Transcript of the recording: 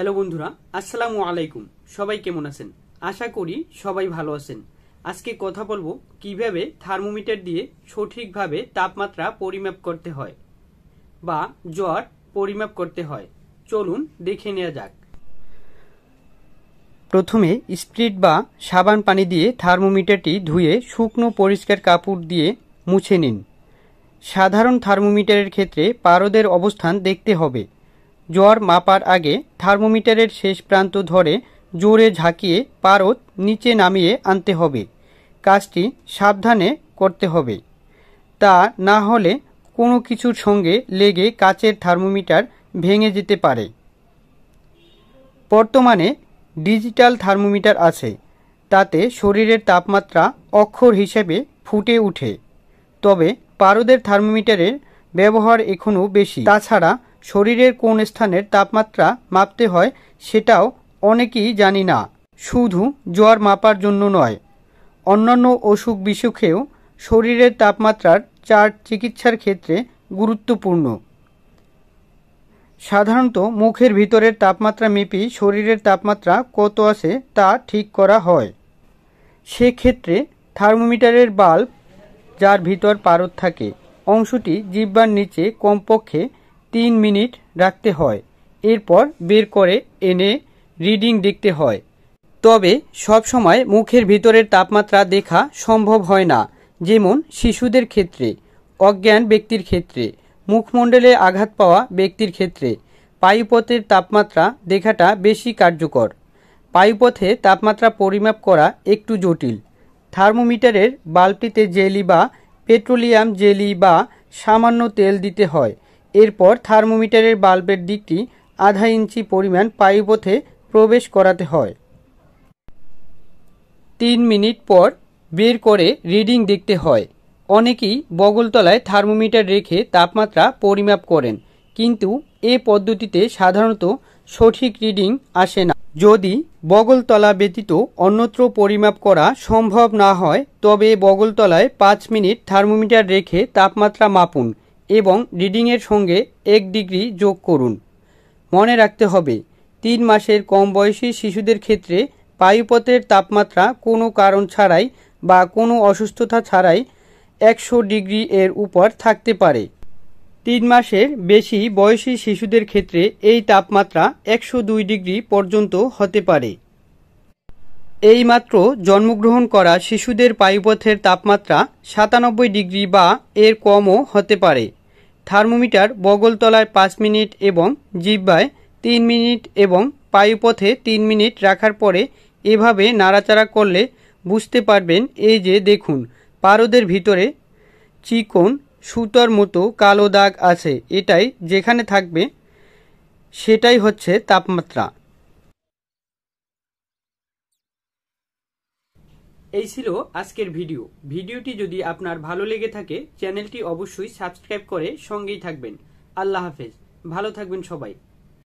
hello বন্ধুরা আসসালামু আলাইকুম সবাই কেমন আছেন আশা করি সবাই ভালো আছেন আজকে কথা বলবো কিভাবে থার্মোমিটার দিয়ে সঠিকভাবে তাপমাত্রা পরিমাপ করতে হয় বা জ্বর পরিমাপ করতে হয় চলুন দেখে নেওয়া যাক প্রথমে স্প্রিট বা সাবান পানি দিয়ে থার্মোমিটারটি ধুয়ে শুকনো পরিষ্কার কাপড় দিয়ে মুছে নিন সাধারণ থার্মোমিটারের ক্ষেত্রে পারদের অবস্থান দেখতে হবে জ্বর মাপার আগে থার্মোমিটারের শেষ প্রান্ত ধরে জোরে ঝাঁকিয়ে পারদ নিচে নামিয়ে আনতে হবে কাজটি সাবধানে করতে হবে তা না হলে কোনো কিছুর সঙ্গে লেগে কাচের থার্মোমিটার ভেঙে যেতে পারে বর্তমানে ডিজিটাল থার্মোমিটার আছে তাতে শরীরের তাপমাত্রা অক্ষর হিসেবে ফুটে উঠে তবে পারদের থার্মোমিটারের ব্যবহার এখনও বেশি তাছাড়া শরীরের কোন স্থানের তাপমাত্রা মাপতে হয় সেটাও অনেকেই জানি না শুধু জ্বর মাপার জন্য নয় অন্যান্য অসুখ বিসুখেও শরীরের তাপমাত্রার চার চিকিৎসার ক্ষেত্রে গুরুত্বপূর্ণ সাধারণত মুখের ভিতরের তাপমাত্রা মেপি শরীরের তাপমাত্রা কত আছে তা ঠিক করা হয় সেক্ষেত্রে থার্মোমিটারের বাল্ব যার ভিতর পারদ থাকে অংশটি জিব্বার নিচে কমপক্ষে তিন মিনিট রাখতে হয় এরপর বের করে এনে রিডিং দেখতে হয় তবে সব সময় মুখের ভিতরের তাপমাত্রা দেখা সম্ভব হয় না যেমন শিশুদের ক্ষেত্রে অজ্ঞান ব্যক্তির ক্ষেত্রে মুখমণ্ডলে আঘাত পাওয়া ব্যক্তির ক্ষেত্রে পায়ুপথের তাপমাত্রা দেখাটা বেশি কার্যকর পায়ুপথে তাপমাত্রা পরিমাপ করা একটু জটিল থার্মোমিটারের বাল্বটিতে জেলি বা পেট্রোলিয়াম জেলি বা সামান্য তেল দিতে হয় এরপর থার্মোমিটারের বাল্বের দিকটি আধা ইঞ্চি পরিমাণ পায়ুপথে প্রবেশ করাতে হয় তিন মিনিট পর বের করে রিডিং দেখতে হয় অনেকেই বগলতলায় থার্মোমিটার রেখে তাপমাত্রা পরিমাপ করেন কিন্তু এ পদ্ধতিতে সাধারণত সঠিক রিডিং আসে না যদি বগলতলা ব্যতীত অন্যত্র পরিমাপ করা সম্ভব না হয় তবে বগলতলায় পাঁচ মিনিট থার্মোমিটার রেখে তাপমাত্রা মাপুন এবং রিডিংয়ের সঙ্গে এক ডিগ্রি যোগ করুন মনে রাখতে হবে তিন মাসের কম বয়সী শিশুদের ক্ষেত্রে বায়ুপথের তাপমাত্রা কোনো কারণ ছাড়াই বা কোনো অসুস্থতা ছাড়াই একশো ডিগ্রি এর উপর থাকতে পারে তিন মাসের বেশি বয়সী শিশুদের ক্ষেত্রে এই তাপমাত্রা একশো দুই ডিগ্রি পর্যন্ত হতে পারে এইমাত্র জন্মগ্রহণ করা শিশুদের পায়ুপথের তাপমাত্রা সাতানব্বই ডিগ্রি বা এর কমও হতে পারে থার্মোমিটার বগলতলায় পাঁচ মিনিট এবং জিব্বায় তিন মিনিট এবং পায়ুপথে তিন মিনিট রাখার পরে এভাবে নাড়াচাড়া করলে বুঝতে পারবেন এই যে দেখুন পারদের ভিতরে চিকন সুতার মতো কালো দাগ আছে এটাই যেখানে থাকবে সেটাই হচ্ছে তাপমাত্রা এই ছিল আজকের ভিডিও ভিডিওটি যদি আপনার ভালো লেগে থাকে চ্যানেলটি অবশ্যই সাবস্ক্রাইব করে সঙ্গেই থাকবেন আল্লাহ হাফেজ ভালো থাকবেন সবাই